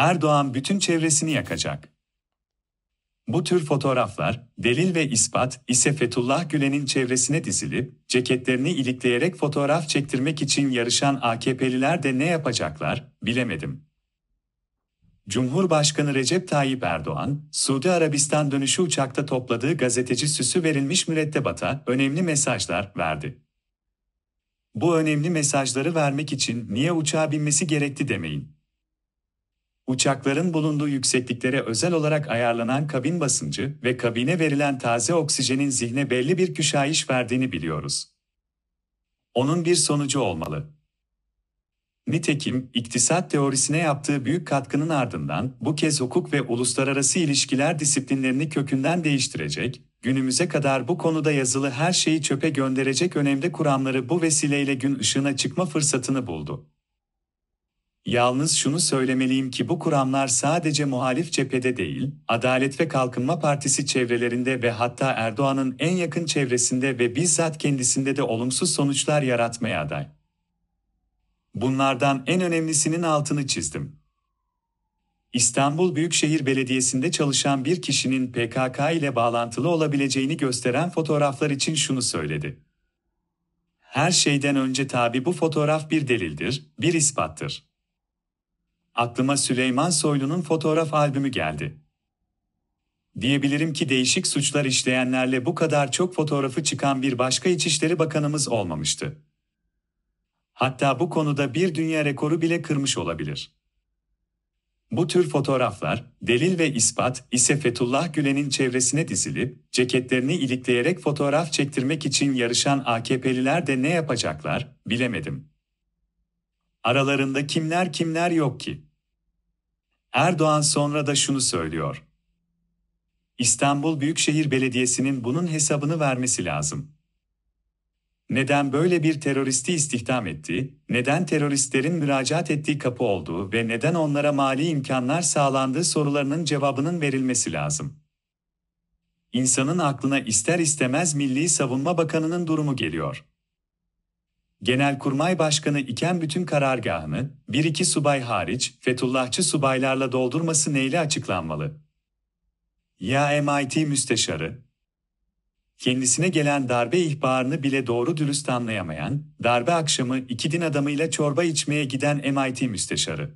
Erdoğan bütün çevresini yakacak. Bu tür fotoğraflar, delil ve ispat ise Fethullah Gülen'in çevresine dizilip, ceketlerini ilikleyerek fotoğraf çektirmek için yarışan AKP'liler de ne yapacaklar, bilemedim. Cumhurbaşkanı Recep Tayyip Erdoğan, Suudi Arabistan dönüşü uçakta topladığı gazeteci süsü verilmiş mürettebata önemli mesajlar verdi. Bu önemli mesajları vermek için niye uçağa binmesi gerekti demeyin uçakların bulunduğu yüksekliklere özel olarak ayarlanan kabin basıncı ve kabine verilen taze oksijenin zihne belli bir küşayiş verdiğini biliyoruz. Onun bir sonucu olmalı. Nitekim, iktisat teorisine yaptığı büyük katkının ardından bu kez hukuk ve uluslararası ilişkiler disiplinlerini kökünden değiştirecek, günümüze kadar bu konuda yazılı her şeyi çöpe gönderecek önemli kuramları bu vesileyle gün ışığına çıkma fırsatını buldu. Yalnız şunu söylemeliyim ki bu kuramlar sadece muhalif cephede değil, Adalet ve Kalkınma Partisi çevrelerinde ve hatta Erdoğan'ın en yakın çevresinde ve bizzat kendisinde de olumsuz sonuçlar yaratmaya aday. Bunlardan en önemlisinin altını çizdim. İstanbul Büyükşehir Belediyesi'nde çalışan bir kişinin PKK ile bağlantılı olabileceğini gösteren fotoğraflar için şunu söyledi. Her şeyden önce tabi bu fotoğraf bir delildir, bir ispattır aklıma Süleyman Soylu'nun fotoğraf albümü geldi. Diyebilirim ki değişik suçlar işleyenlerle bu kadar çok fotoğrafı çıkan bir başka İçişleri Bakanımız olmamıştı. Hatta bu konuda bir dünya rekoru bile kırmış olabilir. Bu tür fotoğraflar, delil ve ispat ise Fethullah Gülen'in çevresine dizilip, ceketlerini ilikleyerek fotoğraf çektirmek için yarışan AKP'liler de ne yapacaklar, bilemedim. Aralarında kimler kimler yok ki? Erdoğan sonra da şunu söylüyor. İstanbul Büyükşehir Belediyesi'nin bunun hesabını vermesi lazım. Neden böyle bir teröristi istihdam ettiği, neden teröristlerin müracaat ettiği kapı olduğu ve neden onlara mali imkanlar sağlandığı sorularının cevabının verilmesi lazım. İnsanın aklına ister istemez Milli Savunma Bakanı'nın durumu geliyor. Genelkurmay Başkanı iken bütün karargahını, bir iki subay hariç, Fethullahçı subaylarla doldurması neyle açıklanmalı? Ya MIT müsteşarı? Kendisine gelen darbe ihbarını bile doğru dürüst anlayamayan, darbe akşamı iki din adamıyla çorba içmeye giden MIT müsteşarı.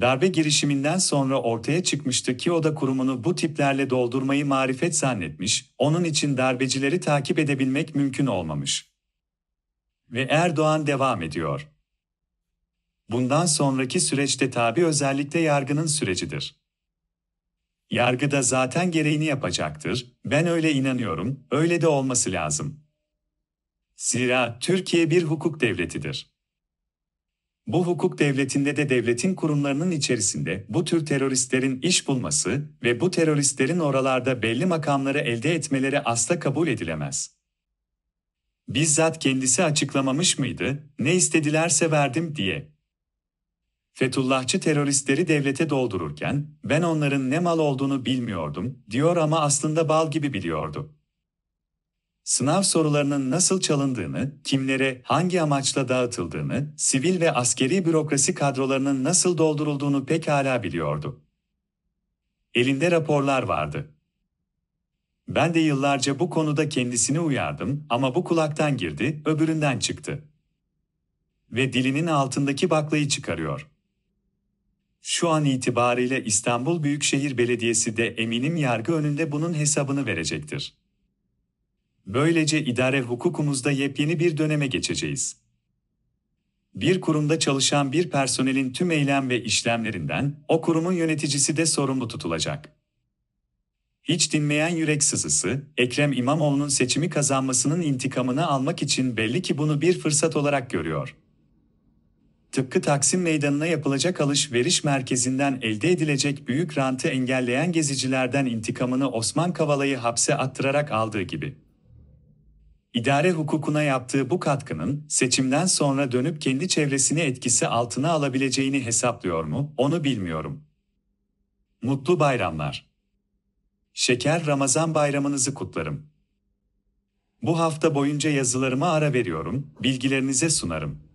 Darbe girişiminden sonra ortaya çıkmıştı ki o da kurumunu bu tiplerle doldurmayı marifet zannetmiş, onun için darbecileri takip edebilmek mümkün olmamış ve Erdoğan devam ediyor. Bundan sonraki süreçte tabi özellikle yargının sürecidir. Yargı da zaten gereğini yapacaktır. Ben öyle inanıyorum, öyle de olması lazım. Zira Türkiye bir hukuk devletidir. Bu hukuk devletinde de devletin kurumlarının içerisinde bu tür teröristlerin iş bulması ve bu teröristlerin oralarda belli makamları elde etmeleri asla kabul edilemez. Bizzat kendisi açıklamamış mıydı, ne istedilerse verdim diye. Fetullahçı teröristleri devlete doldururken, ben onların ne mal olduğunu bilmiyordum, diyor ama aslında bal gibi biliyordu. Sınav sorularının nasıl çalındığını, kimlere, hangi amaçla dağıtıldığını, sivil ve askeri bürokrasi kadrolarının nasıl doldurulduğunu pek hala biliyordu. Elinde raporlar vardı. Ben de yıllarca bu konuda kendisini uyardım ama bu kulaktan girdi, öbüründen çıktı. Ve dilinin altındaki baklayı çıkarıyor. Şu an itibariyle İstanbul Büyükşehir Belediyesi de eminim yargı önünde bunun hesabını verecektir. Böylece idare hukukumuzda yepyeni bir döneme geçeceğiz. Bir kurumda çalışan bir personelin tüm eylem ve işlemlerinden o kurumun yöneticisi de sorumlu tutulacak. Hiç dinmeyen yürek sızısı, Ekrem İmamoğlu'nun seçimi kazanmasının intikamını almak için belli ki bunu bir fırsat olarak görüyor. Tıpkı Taksim Meydanı'na yapılacak alışveriş merkezinden elde edilecek büyük rantı engelleyen gezicilerden intikamını Osman Kavala'yı hapse attırarak aldığı gibi. İdare hukukuna yaptığı bu katkının seçimden sonra dönüp kendi çevresini etkisi altına alabileceğini hesaplıyor mu, onu bilmiyorum. Mutlu bayramlar. Şeker Ramazan bayramınızı kutlarım. Bu hafta boyunca yazılarıma ara veriyorum, bilgilerinize sunarım.